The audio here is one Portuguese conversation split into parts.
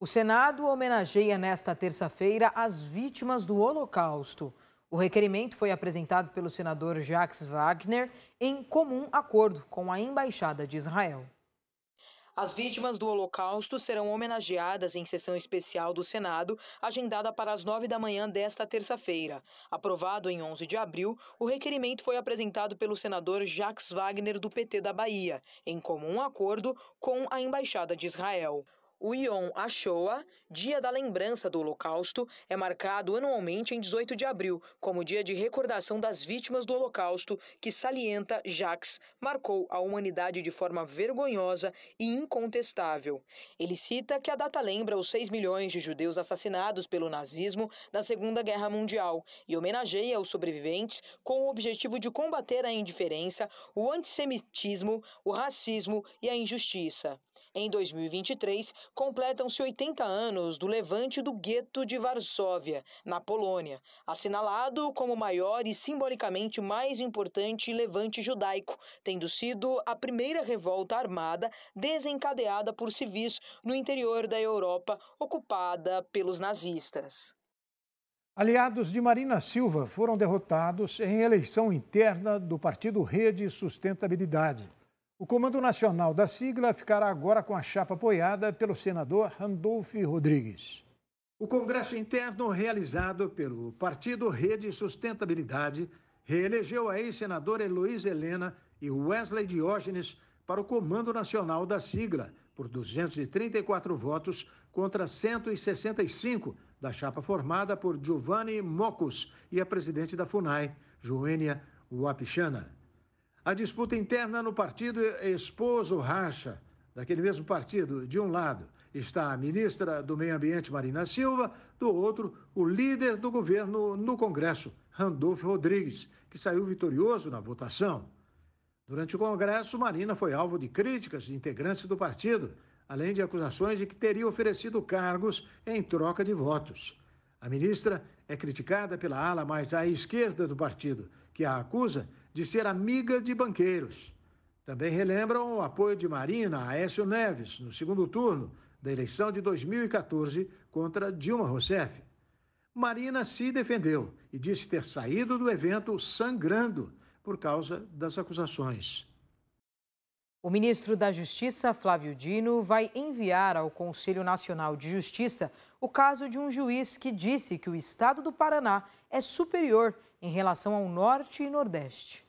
O Senado homenageia nesta terça-feira as vítimas do Holocausto. O requerimento foi apresentado pelo senador Jacques Wagner em comum acordo com a Embaixada de Israel. As vítimas do Holocausto serão homenageadas em sessão especial do Senado, agendada para as nove da manhã desta terça-feira. Aprovado em 11 de abril, o requerimento foi apresentado pelo senador Jacques Wagner, do PT da Bahia, em comum acordo com a Embaixada de Israel. O Ion Ashoa, Dia da Lembrança do Holocausto, é marcado anualmente em 18 de abril como dia de recordação das vítimas do Holocausto, que salienta Jacques marcou a humanidade de forma vergonhosa e incontestável. Ele cita que a data lembra os 6 milhões de judeus assassinados pelo nazismo na Segunda Guerra Mundial e homenageia os sobreviventes com o objetivo de combater a indiferença, o antissemitismo, o racismo e a injustiça. Em 2023, completam-se 80 anos do levante do gueto de Varsóvia, na Polônia, assinalado como o maior e simbolicamente mais importante levante judaico, tendo sido a primeira revolta armada desencadeada por civis no interior da Europa ocupada pelos nazistas. Aliados de Marina Silva foram derrotados em eleição interna do partido Rede Sustentabilidade. O comando nacional da sigla ficará agora com a chapa apoiada pelo senador Randolfo Rodrigues. O congresso interno realizado pelo Partido Rede Sustentabilidade reelegeu a ex-senadora Heloísa Helena e Wesley Diógenes para o comando nacional da sigla por 234 votos contra 165 da chapa formada por Giovanni Mocos e a presidente da FUNAI, Joênia Wapichana. A disputa interna no partido é expôs o racha daquele mesmo partido. De um lado está a ministra do Meio Ambiente, Marina Silva, do outro, o líder do governo no Congresso, Randolfo Rodrigues, que saiu vitorioso na votação. Durante o Congresso, Marina foi alvo de críticas de integrantes do partido, além de acusações de que teria oferecido cargos em troca de votos. A ministra é criticada pela ala mais à esquerda do partido, que a acusa de ser amiga de banqueiros. Também relembram o apoio de Marina a Aécio Neves no segundo turno da eleição de 2014 contra Dilma Rousseff. Marina se defendeu e disse ter saído do evento sangrando por causa das acusações. O ministro da Justiça, Flávio Dino, vai enviar ao Conselho Nacional de Justiça o caso de um juiz que disse que o estado do Paraná é superior em relação ao norte e nordeste.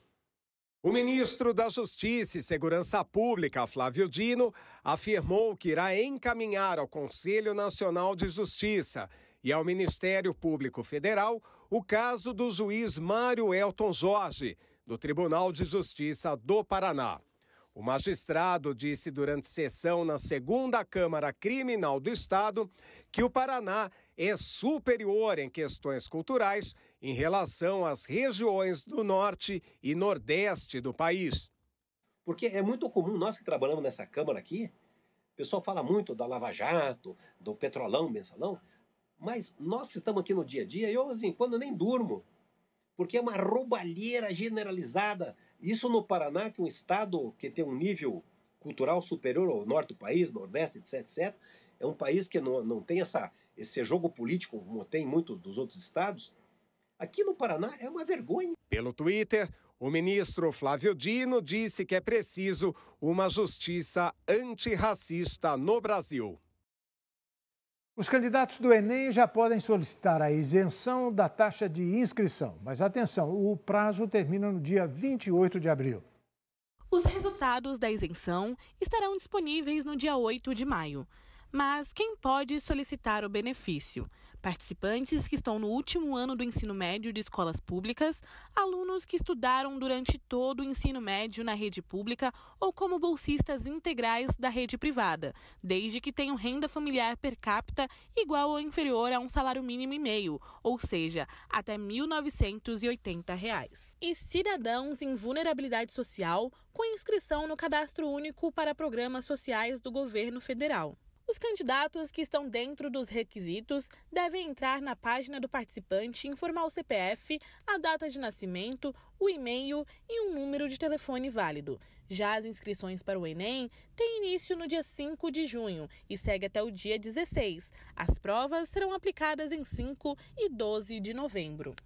O ministro da Justiça e Segurança Pública, Flávio Dino, afirmou que irá encaminhar ao Conselho Nacional de Justiça e ao Ministério Público Federal o caso do juiz Mário Elton Jorge, do Tribunal de Justiça do Paraná. O magistrado disse durante sessão na segunda Câmara Criminal do Estado que o Paraná é superior em questões culturais em relação às regiões do norte e nordeste do país. Porque é muito comum, nós que trabalhamos nessa Câmara aqui, o pessoal fala muito da Lava Jato, do Petrolão, Mensalão, mas nós que estamos aqui no dia a dia, eu, assim, quando nem durmo, porque é uma roubalheira generalizada. Isso no Paraná, que é um estado que tem um nível cultural superior ao norte do país, nordeste, etc, etc. É um país que não, não tem essa, esse jogo político como tem muitos dos outros estados, aqui no Paraná é uma vergonha. Pelo Twitter, o ministro Flávio Dino disse que é preciso uma justiça antirracista no Brasil. Os candidatos do Enem já podem solicitar a isenção da taxa de inscrição, mas atenção, o prazo termina no dia 28 de abril. Os resultados da isenção estarão disponíveis no dia 8 de maio. Mas quem pode solicitar o benefício? participantes que estão no último ano do ensino médio de escolas públicas, alunos que estudaram durante todo o ensino médio na rede pública ou como bolsistas integrais da rede privada, desde que tenham renda familiar per capita igual ou inferior a um salário mínimo e meio, ou seja, até R$ 1.980. Reais. E cidadãos em vulnerabilidade social com inscrição no Cadastro Único para Programas Sociais do Governo Federal. Os candidatos que estão dentro dos requisitos devem entrar na página do participante e informar o CPF, a data de nascimento, o e-mail e um número de telefone válido. Já as inscrições para o Enem têm início no dia 5 de junho e segue até o dia 16. As provas serão aplicadas em 5 e 12 de novembro.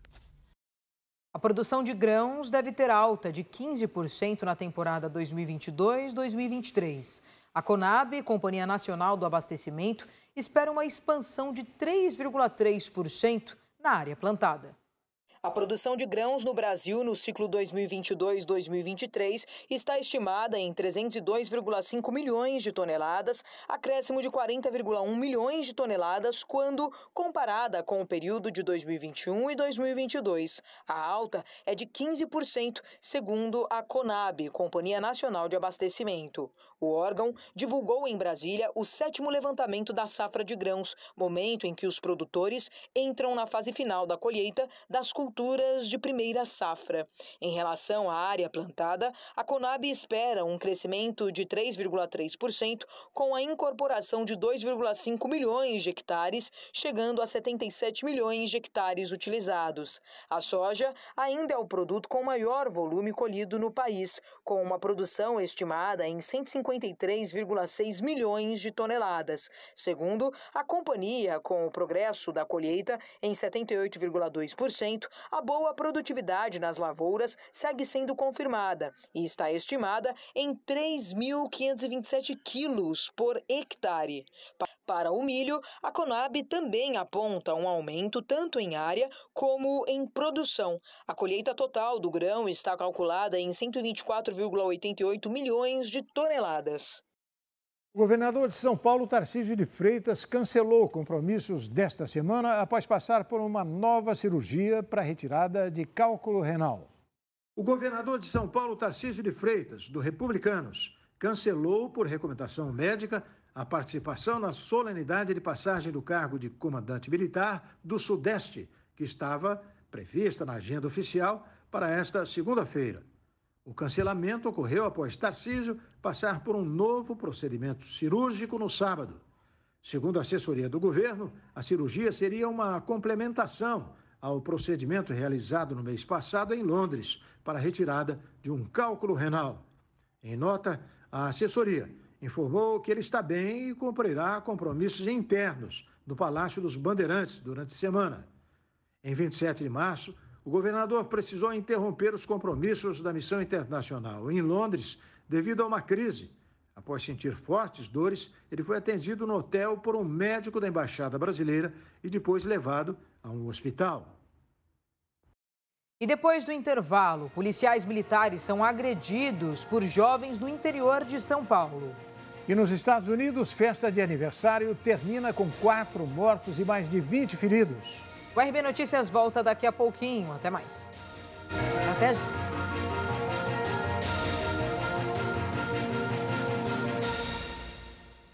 A produção de grãos deve ter alta de 15% na temporada 2022-2023. A Conab, Companhia Nacional do Abastecimento, espera uma expansão de 3,3% na área plantada. A produção de grãos no Brasil no ciclo 2022-2023 está estimada em 302,5 milhões de toneladas, acréscimo de 40,1 milhões de toneladas quando comparada com o período de 2021 e 2022. A alta é de 15%, segundo a Conab, Companhia Nacional de Abastecimento. O órgão divulgou em Brasília o sétimo levantamento da safra de grãos, momento em que os produtores entram na fase final da colheita das culturas culturas de primeira safra. Em relação à área plantada, a Conab espera um crescimento de 3,3% com a incorporação de 2,5 milhões de hectares, chegando a 77 milhões de hectares utilizados. A soja ainda é o produto com maior volume colhido no país, com uma produção estimada em 153,6 milhões de toneladas. Segundo a companhia, com o progresso da colheita em 78,2%, a boa produtividade nas lavouras segue sendo confirmada e está estimada em 3.527 quilos por hectare. Para o milho, a Conab também aponta um aumento tanto em área como em produção. A colheita total do grão está calculada em 124,88 milhões de toneladas. O governador de São Paulo, Tarcísio de Freitas, cancelou compromissos desta semana após passar por uma nova cirurgia para retirada de cálculo renal. O governador de São Paulo, Tarcísio de Freitas, do Republicanos, cancelou, por recomendação médica, a participação na solenidade de passagem do cargo de comandante militar do Sudeste, que estava prevista na agenda oficial para esta segunda-feira. O cancelamento ocorreu após Tarcísio passar por um novo procedimento cirúrgico no sábado. Segundo a assessoria do governo, a cirurgia seria uma complementação ao procedimento realizado no mês passado em Londres para a retirada de um cálculo renal. Em nota, a assessoria informou que ele está bem e cumprirá compromissos internos no Palácio dos Bandeirantes durante a semana. Em 27 de março, o governador precisou interromper os compromissos da missão internacional em Londres Devido a uma crise, após sentir fortes dores, ele foi atendido no hotel por um médico da embaixada brasileira e depois levado a um hospital. E depois do intervalo, policiais militares são agredidos por jovens no interior de São Paulo. E nos Estados Unidos, festa de aniversário termina com quatro mortos e mais de 20 feridos. O RB Notícias volta daqui a pouquinho. Até mais. Até já.